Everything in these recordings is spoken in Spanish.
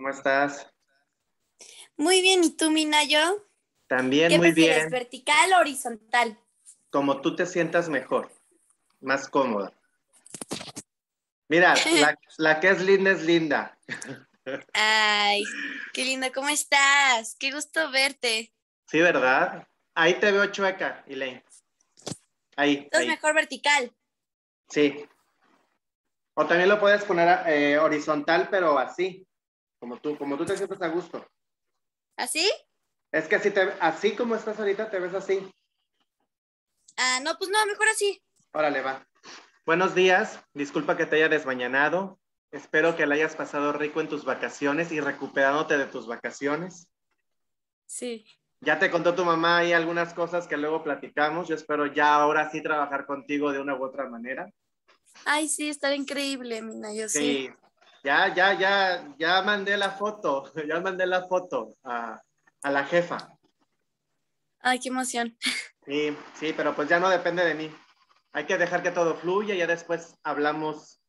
¿Cómo estás? Muy bien, ¿y tú, yo. También muy bien. ¿Vertical o horizontal? Como tú te sientas mejor, más cómoda. Mira, la, que es linda es linda. Ay, qué linda, ¿cómo estás? Qué gusto verte. Sí, ¿verdad? Ahí te veo chueca, Elaine. Ahí. Entonces mejor vertical. Sí. O también lo puedes poner eh, horizontal, pero así. Como tú, como tú te sientes a gusto. ¿Así? ¿Ah, es que así, te, así como estás ahorita, te ves así. Ah, no, pues no, mejor así. Órale, va. Buenos días, disculpa que te haya desmañanado. Espero que la hayas pasado rico en tus vacaciones y recuperándote de tus vacaciones. Sí. Ya te contó tu mamá y algunas cosas que luego platicamos. Yo espero ya ahora sí trabajar contigo de una u otra manera. Ay, sí, estar increíble, Mina, yo Sí, ya, ya, ya, ya mandé la foto, ya mandé la foto a, a la jefa. Ay, qué emoción. Sí, sí, pero pues ya no depende de mí. Hay que dejar que todo fluya, ya después hablamos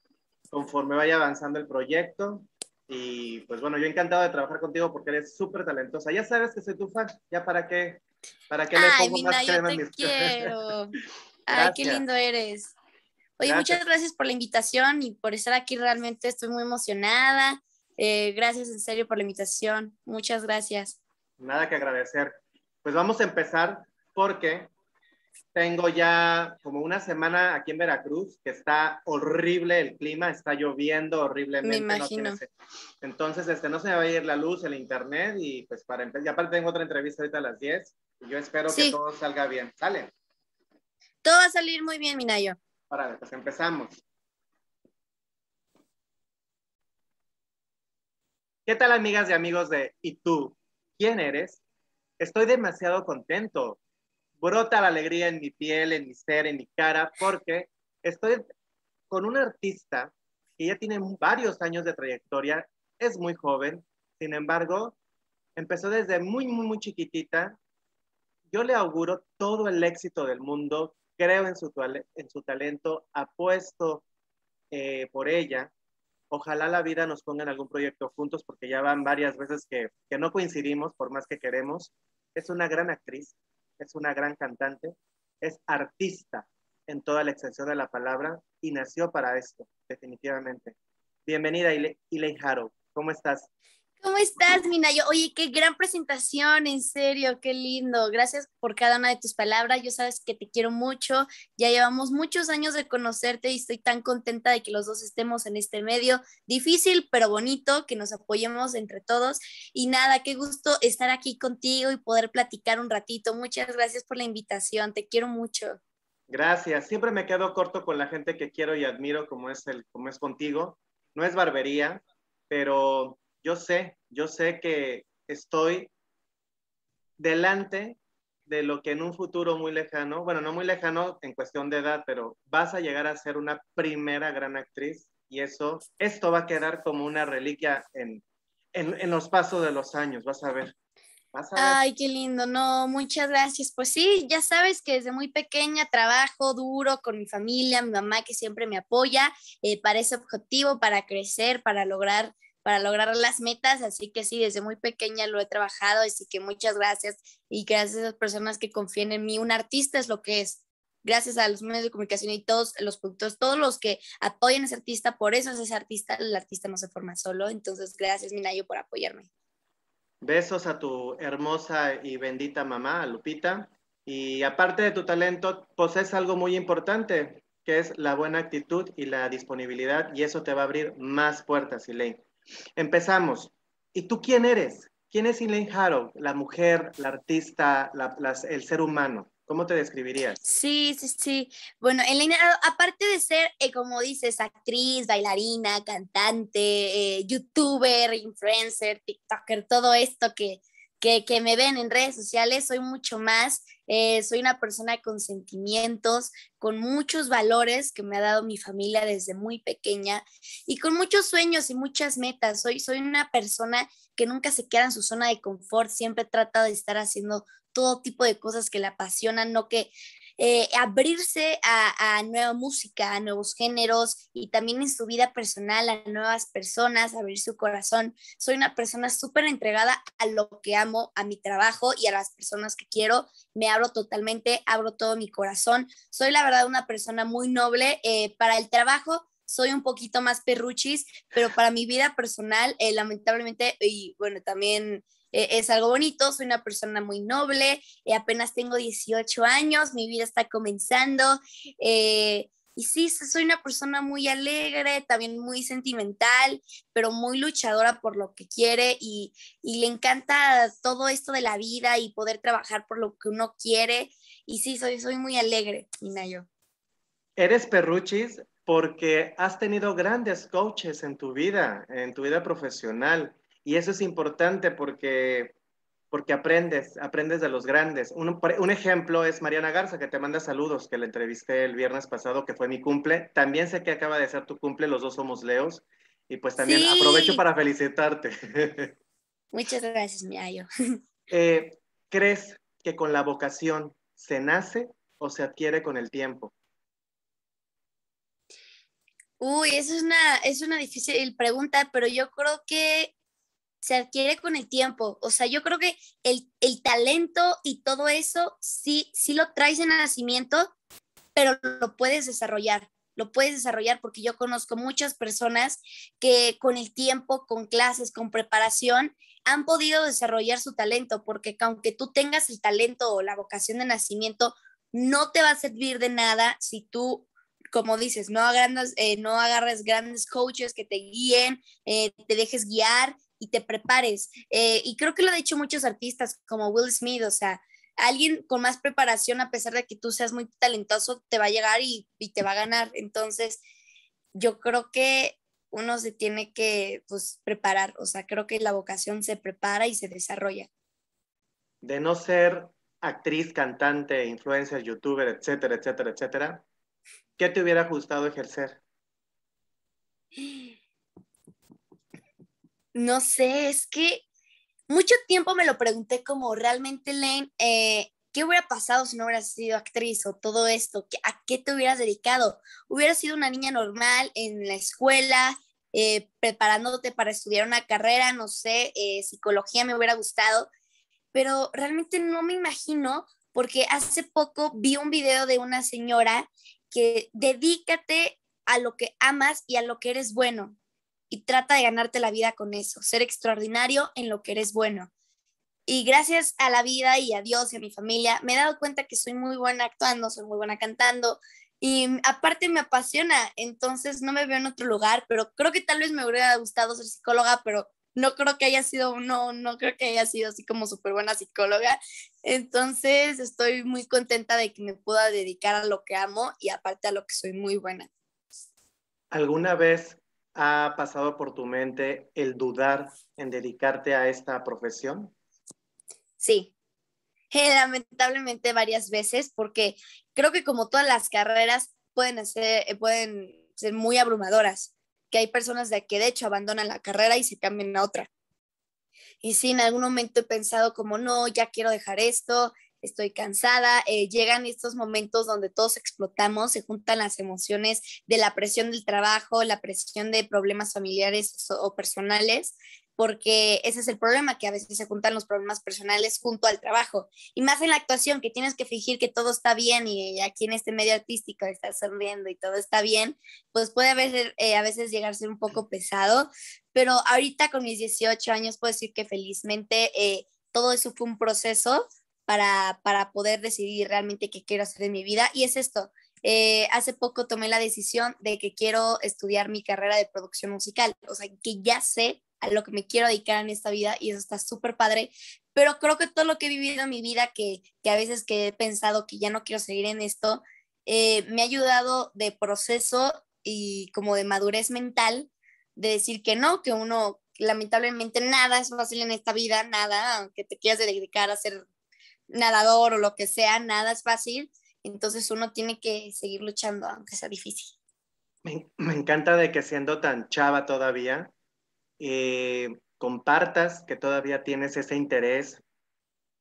conforme vaya avanzando el proyecto. Y pues bueno, yo encantado de trabajar contigo porque eres súper talentosa. Ya sabes que soy tu fan, ya para qué, para qué le pongo más crema mis... quiero. Ay, qué lindo eres. Oye, muchas gracias por la invitación y por estar aquí. Realmente estoy muy emocionada. Eh, gracias en serio por la invitación. Muchas gracias. Nada que agradecer. Pues vamos a empezar porque tengo ya como una semana aquí en Veracruz que está horrible el clima, está lloviendo horriblemente. Me imagino. Entonces, este, no se me va a ir la luz, el internet y pues para empezar, ya aparte tengo otra entrevista ahorita a las 10 y yo espero que todo salga bien. ¿Sale? Todo va a salir muy bien, Minayo ver, pues empezamos. ¿Qué tal amigas y amigos de ¿Y tú? ¿Quién eres? Estoy demasiado contento. Brota la alegría en mi piel, en mi ser, en mi cara, porque estoy con un artista que ya tiene varios años de trayectoria, es muy joven, sin embargo, empezó desde muy, muy, muy chiquitita. Yo le auguro todo el éxito del mundo, creo en su, en su talento, apuesto eh, por ella. Ojalá la vida nos ponga en algún proyecto juntos, porque ya van varias veces que, que no coincidimos, por más que queremos. Es una gran actriz, es una gran cantante, es artista en toda la extensión de la palabra y nació para esto, definitivamente. Bienvenida, Elaine le Haro. ¿Cómo estás? ¿Cómo estás, Minayo? Oye, qué gran presentación, en serio, qué lindo. Gracias por cada una de tus palabras. Yo sabes que te quiero mucho. Ya llevamos muchos años de conocerte y estoy tan contenta de que los dos estemos en este medio difícil, pero bonito, que nos apoyemos entre todos. Y nada, qué gusto estar aquí contigo y poder platicar un ratito. Muchas gracias por la invitación. Te quiero mucho. Gracias. Siempre me quedo corto con la gente que quiero y admiro, como es, el, como es contigo. No es barbería, pero yo sé, yo sé que estoy delante de lo que en un futuro muy lejano, bueno, no muy lejano en cuestión de edad, pero vas a llegar a ser una primera gran actriz y eso, esto va a quedar como una reliquia en, en, en los pasos de los años, vas a ver. Ay, qué lindo, no, muchas gracias. Pues sí, ya sabes que desde muy pequeña trabajo duro con mi familia, mi mamá que siempre me apoya eh, para ese objetivo, para crecer, para lograr para lograr las metas, así que sí, desde muy pequeña lo he trabajado, así que muchas gracias y gracias a las personas que confían en mí. Un artista es lo que es, gracias a los medios de comunicación y todos los productores, todos los que apoyan a ese artista, por eso es ese artista, el artista no se forma solo, entonces gracias Minayo por apoyarme. Besos a tu hermosa y bendita mamá, Lupita. Y aparte de tu talento, posees algo muy importante, que es la buena actitud y la disponibilidad, y eso te va a abrir más puertas, Elaine. Empezamos. ¿Y tú quién eres? ¿Quién es Elaine Harrow? La mujer, la artista, el ser humano. ¿Cómo te describirías? Sí, sí, sí. Bueno, Elaine aparte de ser, eh, como dices, actriz, bailarina, cantante, eh, youtuber, influencer, tiktoker, todo esto que, que, que me ven en redes sociales, soy mucho más. Eh, soy una persona con sentimientos, con muchos valores que me ha dado mi familia desde muy pequeña y con muchos sueños y muchas metas. Soy, soy una persona que nunca se queda en su zona de confort, siempre trata de estar haciendo todo tipo de cosas que la apasionan, no que eh, abrirse a, nueva música, a nuevos géneros y también en su vida personal a nuevas personas, abrir su corazón. Soy una persona súper entregada a lo que amo, a mi trabajo y a las personas que quiero. Me abro totalmente, abro todo mi corazón. Soy la verdad una persona muy noble eh, para el trabajo soy un poquito más perruchis, pero para mi vida personal, eh, lamentablemente, y bueno, también e-, es algo bonito, soy una persona muy noble, eh, apenas tengo 18 años, mi vida está comenzando. Eh, y sí, soy una persona muy alegre, también muy sentimental, pero muy luchadora por lo que quiere y, le encanta todo esto de la vida y poder trabajar por lo que uno quiere. Y sí, soy, soy muy alegre, Inayo. Eres perruchis porque has tenido grandes coaches en tu vida, en tu vida profesional. Y eso es importante porque, porque aprendes, aprendes de los grandes. Un, un, ejemplo es Mariana Garza, que te manda saludos, que la entrevisté el viernes pasado, que fue mi cumple. También sé que acaba de ser tu cumple, los dos somos Leos. Y pues también aprovecho para felicitarte. Muchas gracias, Miayo. Eh, ¿Crees que con la vocación se nace o se adquiere con el tiempo? Uy, eso es una, es una difícil pregunta, pero yo creo que se adquiere con el tiempo. O sea, yo creo que el, el, talento y todo eso sí, sí lo traes en el nacimiento, pero lo puedes desarrollar. Lo puedes desarrollar porque yo conozco muchas personas que con el tiempo, con clases, con preparación, han podido desarrollar su talento, porque aunque tú tengas el talento o la vocación de nacimiento, no te va a servir de nada si tú como dices, no, agarras eh, no agarras grandes coaches que te guíen, eh, te dejes guiar, y te prepares. Eh, y creo que lo han hecho muchos artistas como Will Smith, o sea, alguien con más preparación, a pesar de que tú seas muy talentoso, te va a llegar y, te va a ganar. Entonces, yo creo que uno se tiene que pues, preparar, o sea, creo que la vocación se prepara y se desarrolla. De no ser actriz, cantante, influencer, youtuber, etcétera, etcétera, etcétera, ¿qué te hubiera gustado ejercer? No sé, es que mucho tiempo me lo pregunté como realmente, Lane, eh, ¿qué hubiera pasado si no hubieras sido actriz o todo esto? ¿A qué te hubieras dedicado? ¿Hubieras sido una niña normal en la escuela, eh, preparándote para estudiar una carrera, no sé, eh, psicología me hubiera gustado? Pero realmente no me imagino porque hace poco vi un video de una señora que dedícate a lo que amas y a lo que eres bueno y trata de ganarte la vida con eso, ser extraordinario en lo que eres bueno. Y gracias a la vida y a Dios y a mi familia, me he dado cuenta que soy muy buena actuando, soy muy buena cantando y aparte me apasiona, entonces no me veo en otro lugar, pero creo que tal vez me hubiera gustado ser psicóloga, pero no creo que haya sido, no, no creo que haya sido así como súper buena psicóloga. Entonces estoy muy contenta de que me pueda dedicar a lo que amo y aparte a lo que soy muy buena. ¿Alguna vez ha pasado por tu mente el dudar en dedicarte a esta profesión? Sí, eh, lamentablemente varias veces, porque creo que como todas las carreras pueden, hacer, eh, pueden ser muy abrumadoras, que hay personas de que de hecho abandonan la carrera y se cambian a otra. Y sí, en algún momento he pensado como, no, ya quiero dejar esto, estoy cansada, eh, llegan estos momentos donde todos explotamos, se juntan las emociones de la presión del trabajo, la presión de problemas familiares o personales, porque ese es el problema, que a veces se juntan los problemas personales junto al trabajo. Y más en la actuación, que tienes que fingir que todo está bien y aquí en este medio artístico estás sonriendo y todo está bien, pues puede haber, eh, a veces llegar a ser un poco pesado, pero ahorita con mis 18 años puedo decir que felizmente eh, todo eso fue un proceso para, poder decidir realmente qué quiero hacer en mi vida. Y es esto, eh, hace poco tomé la decisión de que quiero estudiar mi carrera de producción musical, o sea, que ya sé a lo que me quiero dedicar en esta vida y eso está súper padre, pero creo que todo lo que he vivido en mi vida, que, a veces que he pensado que ya no quiero seguir en esto, eh, me ha ayudado de proceso y como de madurez mental de decir que no, que uno lamentablemente nada es fácil en esta vida, nada, aunque te quieras dedicar a ser nadador o lo que sea, nada es fácil, entonces uno tiene que seguir luchando, aunque sea difícil. Me, encanta de que siendo tan chava todavía, eh, compartas que todavía tienes ese interés,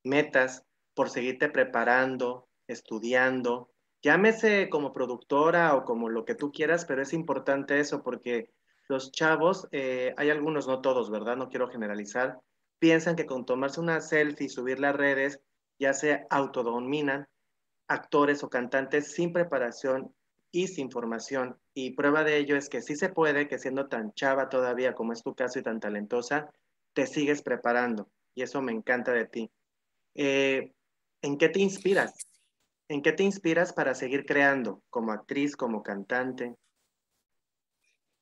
metas por seguirte preparando, estudiando, llámese como productora o como lo que tú quieras, pero es importante eso porque los chavos, eh, hay algunos, no todos, ¿verdad? No quiero generalizar, piensan que con tomarse una selfie, subir las redes, ya se autodominan actores o cantantes sin preparación y sin formación. Y prueba de ello es que sí se puede, que siendo tan chava todavía como es tu caso y tan talentosa, te sigues preparando. Y eso me encanta de ti. Eh, ¿En qué te inspiras? ¿En qué te inspiras para seguir creando como actriz, como cantante?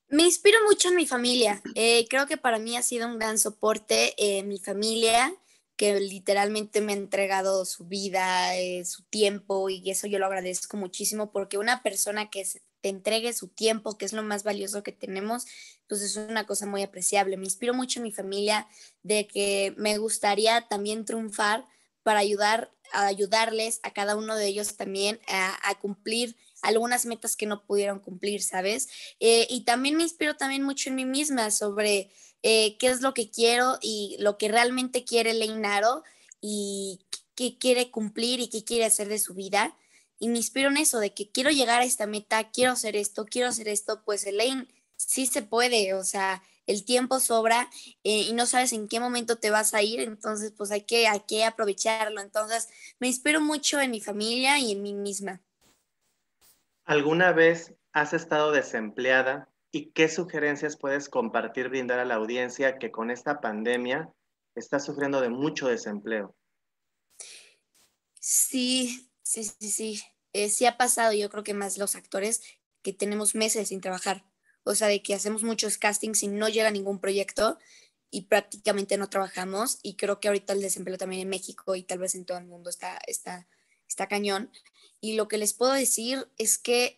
Me inspiro mucho en mi familia. Eh, creo que para mí ha sido un gran soporte eh, mi familia que literalmente me ha entregado su vida, eh, su tiempo, y eso yo lo agradezco muchísimo, porque una persona que te entregue su tiempo, que es lo más valioso que tenemos, pues es una cosa muy apreciable. Me inspiro mucho en mi familia de que me gustaría también triunfar para ayudar, a ayudarles a cada uno de ellos también a, cumplir algunas metas que no pudieron cumplir, ¿sabes? Eh, y también me inspiro también mucho en mí misma sobre eh, qué es lo que quiero y lo que realmente quiere Naro y qué quiere cumplir y qué quiere hacer de su vida. Y me inspiro en eso, de que quiero llegar a esta meta, quiero hacer esto, quiero hacer esto, pues Elaine sí se puede, o sea, el tiempo sobra eh, y no sabes en qué momento te vas a ir, entonces pues hay que, hay que aprovecharlo. Entonces me inspiro mucho en mi familia y en mí misma. ¿Alguna vez has estado desempleada ¿Y qué sugerencias puedes compartir, brindar a la audiencia que con esta pandemia está sufriendo de mucho desempleo? Sí, sí, sí, sí. Eh, sí ha pasado, yo creo que más los actores que tenemos meses sin trabajar. O sea, de que hacemos muchos castings y no llega ningún proyecto y prácticamente no trabajamos. Y creo que ahorita el desempleo también en México y tal vez en todo el mundo está, está, está cañón. Y lo que les puedo decir es que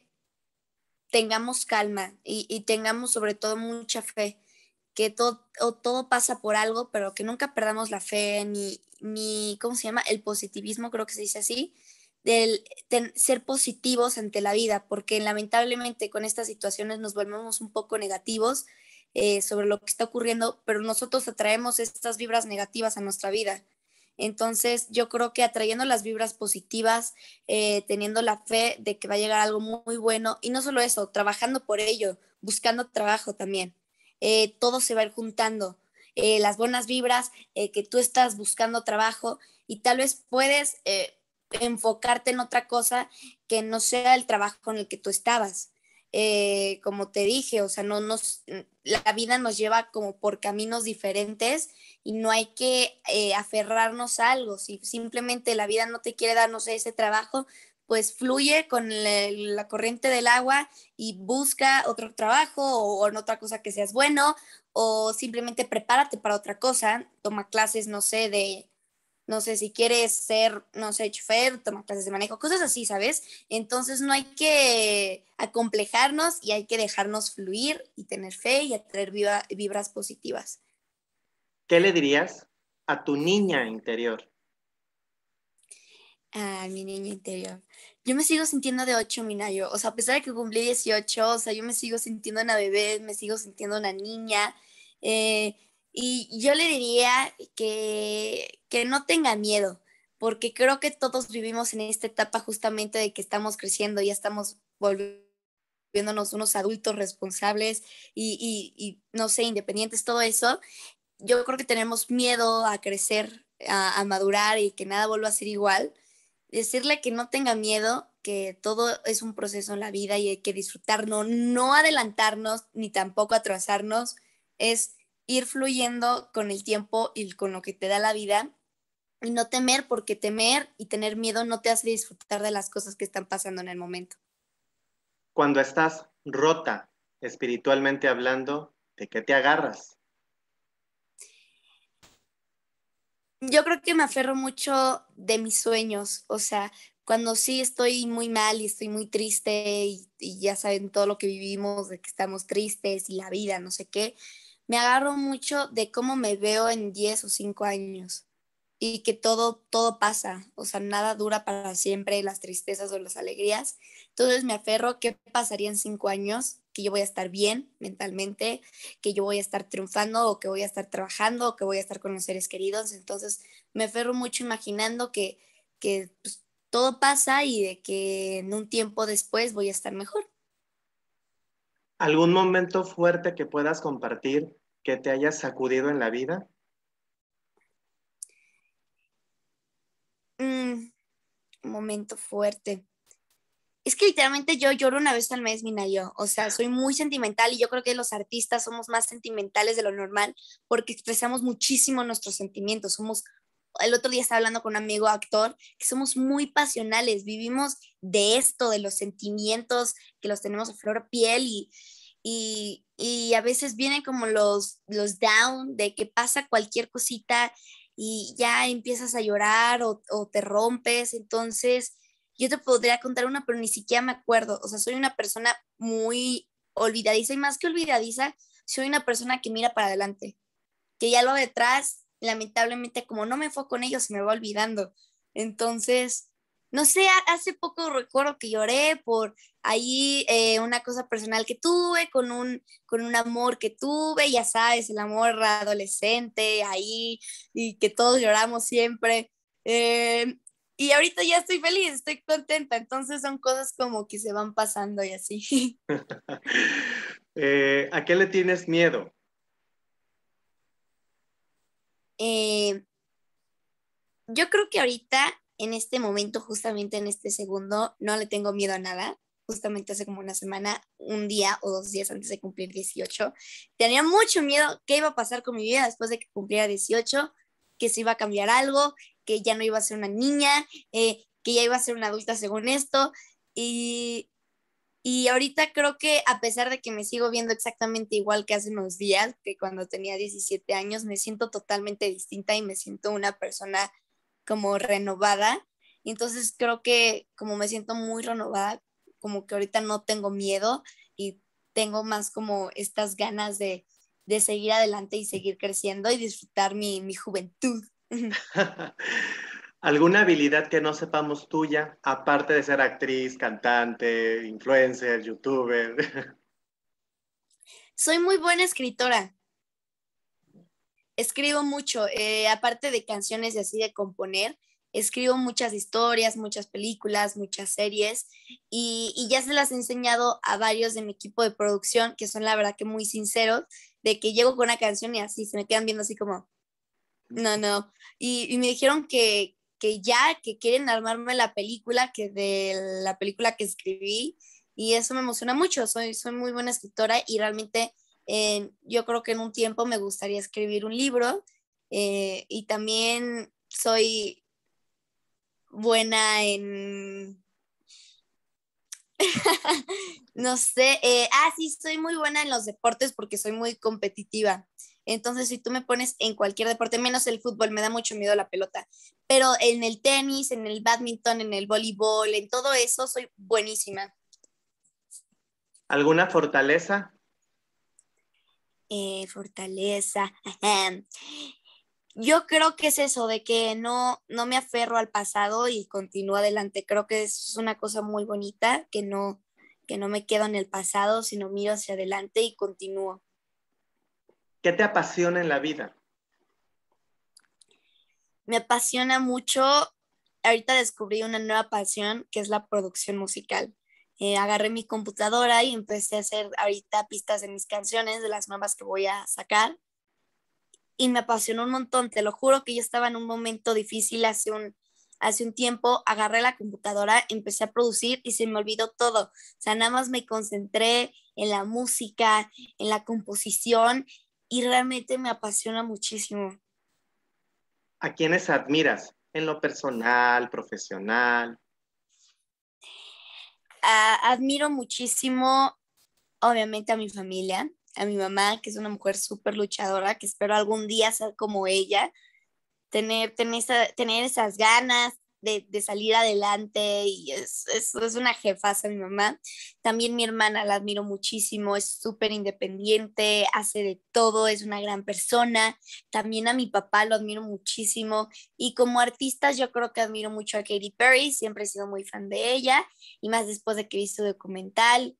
tengamos calma y, tengamos sobre todo mucha fe, que todo, todo pasa por algo, pero que nunca perdamos la fe ni, ni, ¿cómo se llama? El positivismo, creo que se dice así, del ser positivos ante la vida, porque lamentablemente con estas situaciones nos volvemos un poco negativos eh, sobre lo que está ocurriendo, pero nosotros atraemos estas vibras negativas a nuestra vida. Entonces, yo creo que atrayendo las vibras positivas, eh, teniendo la fe de que va a llegar algo muy bueno, y no solo eso, trabajando por ello, buscando trabajo también, eh, todo se va a ir juntando. Eh, las buenas vibras, que tú estás buscando trabajo y tal vez puedes enfocarte en otra cosa que no sea el trabajo en el que tú estabas. Eh, como te dije, o sea, no nos, la vida nos lleva como por caminos diferentes y no hay que eh, aferrarnos a algo. Si simplemente la vida no te quiere dar, no sé, ese trabajo, pues fluye con la, corriente del agua y busca otro trabajo o, o, en otra cosa que seas bueno o simplemente prepárate para otra cosa, toma clases, no sé, de no sé, si quieres ser, no sé, chofer, tomar clases de manejo, cosas así, ¿sabes? Entonces no hay que acomplejarnos y hay que dejarnos fluir y tener fe y atraer vibras positivas. ¿Qué le dirías a tu niña interior? A mi niña interior. Yo me sigo sintiendo de 8, Minayo. O sea, a pesar de que cumplí 18, o sea, yo me sigo sintiendo una bebé, me sigo sintiendo una niña. Eh, y yo le diría que, que no tenga miedo, porque creo que todos vivimos en esta etapa justamente de que estamos creciendo, ya estamos volviéndonos unos adultos responsables y, no sé, independientes, todo eso. Yo creo que tenemos miedo a crecer, a, madurar y que nada vuelva a ser igual. Decirle que no tenga miedo, que todo es un proceso en la vida y hay que disfrutarnos, no adelantarnos ni tampoco atrasarnos, es ir fluyendo con el tiempo y con lo que te da la vida y no temer porque temer y tener miedo no te hace disfrutar de las cosas que están pasando en el momento. Cuando estás rota espiritualmente hablando, ¿de qué te agarras? Yo creo que me aferro mucho de mis sueños, o sea, cuando sí estoy muy mal y estoy muy triste y, ya saben todo lo que vivimos, de que estamos tristes y la vida, no sé qué, me agarro mucho de cómo me veo en 10 o 5 años y que todo, todo pasa, o sea, nada dura para siempre, las tristezas o las alegrías. Entonces me aferro, ¿qué pasaría en cinco años? Que yo voy a estar bien mentalmente, que yo voy a estar triunfando o que voy a estar trabajando o que voy a estar con los seres queridos. Entonces me aferro mucho imaginando que, pues, todo pasa y de que en un tiempo después voy a estar mejor. ¿Algún momento fuerte que puedas compartir que te haya sacudido en la vida? momento fuerte. Es que literalmente yo lloro una vez al mes, Mina, yo. O sea, soy muy sentimental y yo creo que los artistas somos más sentimentales de lo normal porque expresamos muchísimo nuestros sentimientos. Somos, el otro día estaba hablando con un amigo actor, que somos muy pasionales, vivimos de esto, de los sentimientos que los tenemos a flor piel y, y, y, a veces vienen como los, los down de que pasa cualquier cosita y ya empiezas a llorar o, te rompes. Entonces, yo te podría contar una, pero ni siquiera me acuerdo. O sea, soy una persona muy olvidadiza y más que olvidadiza, soy una persona que mira para adelante, que ya lo detrás, lamentablemente, como no me fue con ellos se me va olvidando. Entonces, no sé, hace poco recuerdo que lloré por ahí eh, una cosa personal que tuve, con un, con un amor que tuve, ya sabes, el amor adolescente ahí y que todos lloramos siempre. Eh, y ahorita ya estoy feliz, estoy contenta, entonces son cosas como que se van pasando y así. Eh, ¿A qué le tienes miedo? yo creo que ahorita en este momento, justamente en este segundo, no le tengo miedo a nada. Justamente hace como una semana, un día o dos días antes de cumplir 18, tenía mucho miedo qué iba a pasar con mi vida después de que cumpliera 18, que se iba a cambiar algo, que ya no iba a ser una niña, eh, que ya iba a ser una adulta según esto. Y, y ahorita creo que a pesar de que me sigo viendo exactamente igual que hace unos días, que cuando tenía 17 años, me siento totalmente distinta y me siento una persona como renovada. Y entonces creo que como me siento muy renovada, como que ahorita no tengo miedo y tengo más como estas ganas de, de seguir adelante y seguir creciendo y disfrutar mi, mi juventud. ¿Alguna habilidad que no sepamos tuya, aparte de ser actriz, cantante, influencer, youtuber? Soy muy buena escritora escribo mucho, eh, aparte de canciones y así de componer, escribo muchas historias, muchas películas, muchas series y, ya se las he enseñado a varios de mi equipo de producción, que son la verdad que muy sinceros, de que llego con una canción y así se me quedan viendo así como, no, no. Y, me dijeron que, ya, que quieren armarme la película, que de la película que escribí. Y eso me emociona mucho, soy, soy muy buena escritora y realmente yo creo que en un tiempo me gustaría escribir un libro eh, y también soy buena en... no sé, eh, ah, sí, soy muy buena en los deportes porque soy muy competitiva. Entonces, si tú me pones en cualquier deporte, menos el fútbol, me da mucho miedo la pelota, pero en el tenis, en el badminton, en el voleibol, en todo eso, soy buenísima. ¿Alguna fortaleza? Eh, fortaleza. Yo creo que es eso, de que no, no me aferro al pasado y continúo adelante. Creo que es una cosa muy bonita, que no, que no me quedo en el pasado, sino miro hacia adelante y continúo. ¿Qué te apasiona en la vida? Me apasiona mucho. Ahorita descubrí una nueva pasión que es la producción musical. Eh, agarré mi computadora y empecé a hacer ahorita pistas de mis canciones, de las nuevas que voy a sacar. Y me apasionó un montón, te lo juro que yo estaba en un momento difícil hace un, hace un tiempo, agarré la computadora, empecé a producir y se me olvidó todo. O sea, nada más me concentré en la música, en la composición y realmente me apasiona muchísimo. ¿A quiénes admiras en lo personal, profesional? admiro muchísimo, obviamente, a mi familia, a mi mamá, que es una mujer súper luchadora, que espero algún día ser como ella, tener, tener, tener esas ganas, de, salir adelante y es, es, es una jefaza mi mamá. También mi hermana la admiro muchísimo, es súper independiente, hace de todo, es una gran persona. También a mi papá lo admiro muchísimo y como artistas yo creo que admiro mucho a Katy Perry, siempre he sido muy fan de ella y más después de que vi su documental.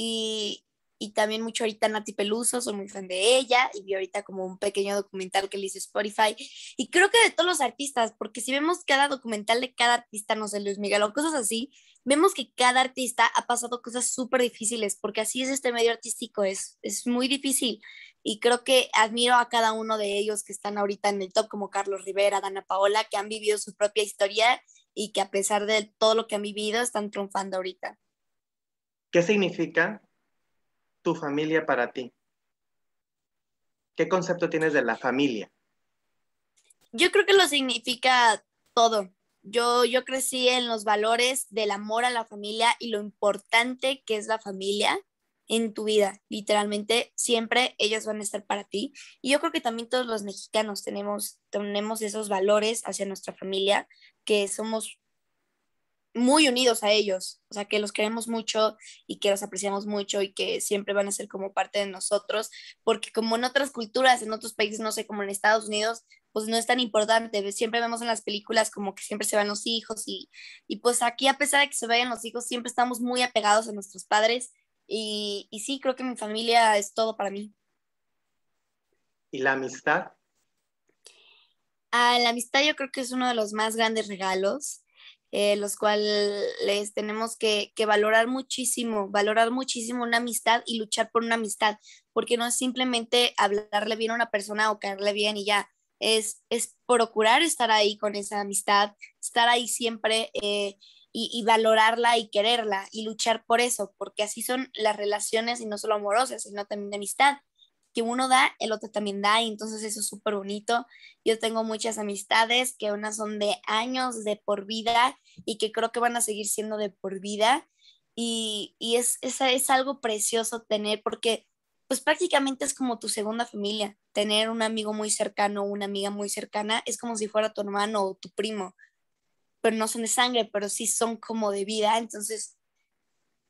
Y, y también mucho ahorita Nati Peluso, soy muy fan de ella y vi ahorita como un pequeño documental que le hice Spotify y creo que de todos los artistas, porque si vemos cada documental de cada artista, no sé, Luis Miguel o cosas así, vemos que cada artista ha pasado cosas súper difíciles, porque así es este medio artístico, es, es muy difícil y creo que admiro a cada uno de ellos que están ahorita en el top, como Carlos Rivera, Dana Paola, que han vivido su propia historia y que a pesar de todo lo que han vivido, están triunfando ahorita. ¿Qué significa familia para ti? ¿Qué concepto tienes de la familia? Yo creo que lo significa todo. Yo, yo crecí en los valores del amor a la familia y lo importante que es la familia en tu vida. Literalmente, siempre ellos van a estar para ti. Y yo creo que también todos los mexicanos tenemos, tenemos esos valores hacia nuestra familia, que somos muy unidos a ellos, o sea, que los queremos mucho y que los apreciamos mucho y que siempre van a ser como parte de nosotros, porque como en otras culturas, en otros países, no sé, como en Estados Unidos, pues no es tan importante, siempre vemos en las películas como que siempre se van los hijos y, pues aquí a pesar de que se vayan los hijos, siempre estamos muy apegados a nuestros padres y, sí, creo que mi familia es todo para mí. ¿Y la amistad? Ah, la amistad yo creo que es uno de los más grandes regalos eh, los cuales tenemos que, valorar muchísimo, valorar muchísimo una amistad y luchar por una amistad, porque no es simplemente hablarle bien a una persona o caerle bien y ya, es, es procurar estar ahí con esa amistad, estar ahí siempre eh, y, y, valorarla y quererla y luchar por eso, porque así son las relaciones y no solo amorosas, sino también de amistad uno da, el otro también da, y entonces eso es súper bonito. Yo tengo muchas amistades que unas son de años, de por vida, y que creo que van a seguir siendo de por vida. Y, es, algo precioso tener, porque pues prácticamente es como tu segunda familia. Tener un amigo muy cercano, una amiga muy cercana, es como si fuera tu hermano o tu primo. Pero no son de sangre, pero sí son como de vida. Entonces,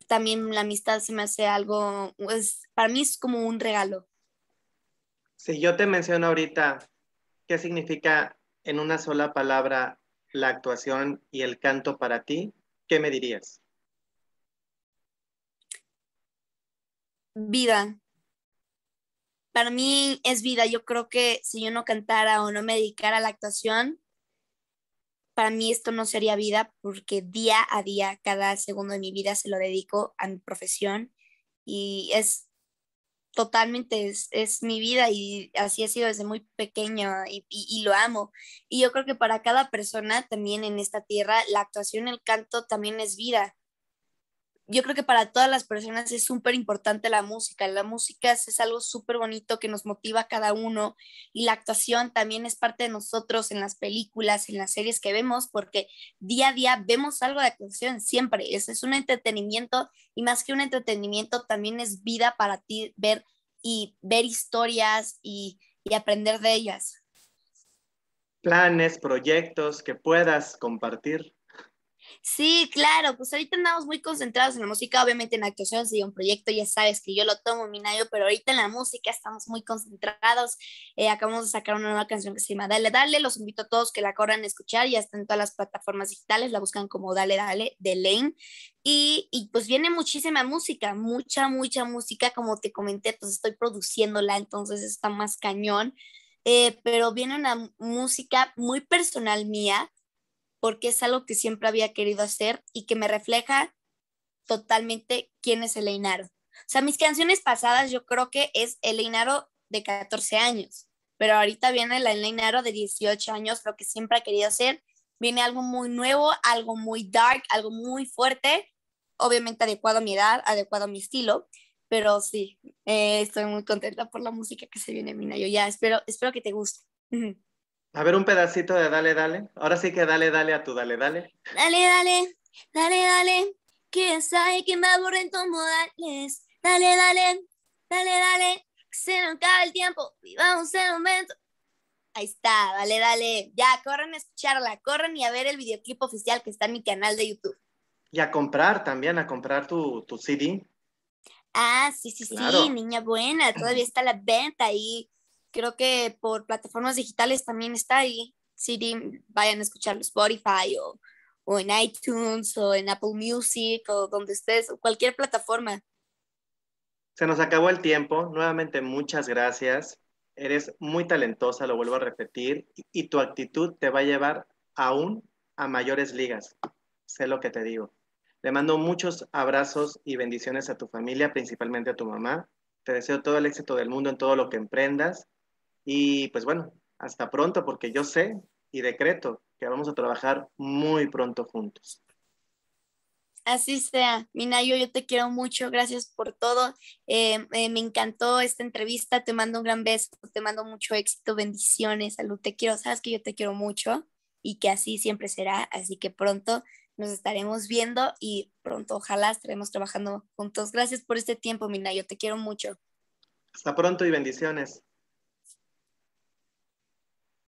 también la amistad se me hace algo, pues para mí es como un regalo. Si yo te menciono ahorita qué significa en una sola palabra la actuación y el canto para ti, ¿qué me dirías? Vida. Para mí es vida. Yo creo que si yo no cantara o no me dedicara a la actuación, para mí esto no sería vida porque día a día, cada segundo de mi vida se lo dedico a mi profesión y es totalmente es, mi vida y así ha sido desde muy pequeña y, lo amo. Y yo creo que para cada persona también en esta tierra, la actuación, el canto también es vida yo creo que para todas las personas es súper importante la música. La música es, algo súper bonito que nos motiva a cada uno y la actuación también es parte de nosotros en las películas, en las series que vemos, porque día a día vemos algo de actuación siempre. es un entretenimiento y más que un entretenimiento también es vida para ti ver y ver historias y, y aprender de ellas. Planes, proyectos que puedas compartir. Sí, claro, pues ahorita andamos muy concentrados en la música, obviamente en actuación, si un proyecto ya sabes que yo lo tomo, mi Nayo, pero ahorita en la música estamos muy concentrados, eh, acabamos de sacar una nueva canción que se llama Dale Dale, los invito a todos que la corran a escuchar, ya está en todas las plataformas digitales, la buscan como Dale Dale de Lane, y, pues viene muchísima música, mucha, mucha música, como te comenté, pues estoy produciéndola, entonces está más cañón, eh, pero viene una música muy personal mía, porque es algo que siempre había querido hacer y que me refleja totalmente quién es el O sea, mis canciones pasadas yo creo que es el de 14 años, pero ahorita viene el de 18 años, lo que siempre ha querido hacer. Viene algo muy nuevo, algo muy dark, algo muy fuerte, obviamente adecuado a mi edad, adecuado a mi estilo, pero sí, eh, estoy muy contenta por la música que se viene, Mina. Yo ya espero, espero que te guste. A ver un pedacito de Dale, dale. Ahora sí que dale, dale a tu Dale, dale. Dale, dale, dale, dale. Que sabe que me aburren tus modales. Dale, dale, dale, dale. se nos acaba el tiempo. Vivamos el momento. Ahí está, dale, dale. Ya, corren a escucharla, corren y a ver el videoclip oficial que está en mi canal de YouTube. Y a comprar también, a comprar tu, tu CD. Ah, sí, sí, sí, niña buena, todavía está la venta ahí creo que por plataformas digitales también está ahí. si vayan a escucharlo Spotify o, en iTunes o en Apple Music o donde estés, cualquier plataforma. Se nos acabó el tiempo. Nuevamente, muchas gracias. Eres muy talentosa, lo vuelvo a repetir, y tu actitud te va a llevar aún a mayores ligas. Sé lo que te digo. Le mando muchos abrazos y bendiciones a tu familia, principalmente a tu mamá. Te deseo todo el éxito del mundo en todo lo que emprendas y pues bueno, hasta pronto porque yo sé y decreto que vamos a trabajar muy pronto juntos. Así sea. Minayo, yo te quiero mucho. Gracias por todo. Eh, eh, me encantó esta entrevista. Te mando un gran beso. Te mando mucho éxito, bendiciones, salud. Te quiero. Sabes que yo te quiero mucho y que así siempre será. Así que pronto nos estaremos viendo y pronto ojalá estaremos trabajando juntos. Gracias por este tiempo, Minayo. Te quiero mucho. Hasta pronto y bendiciones.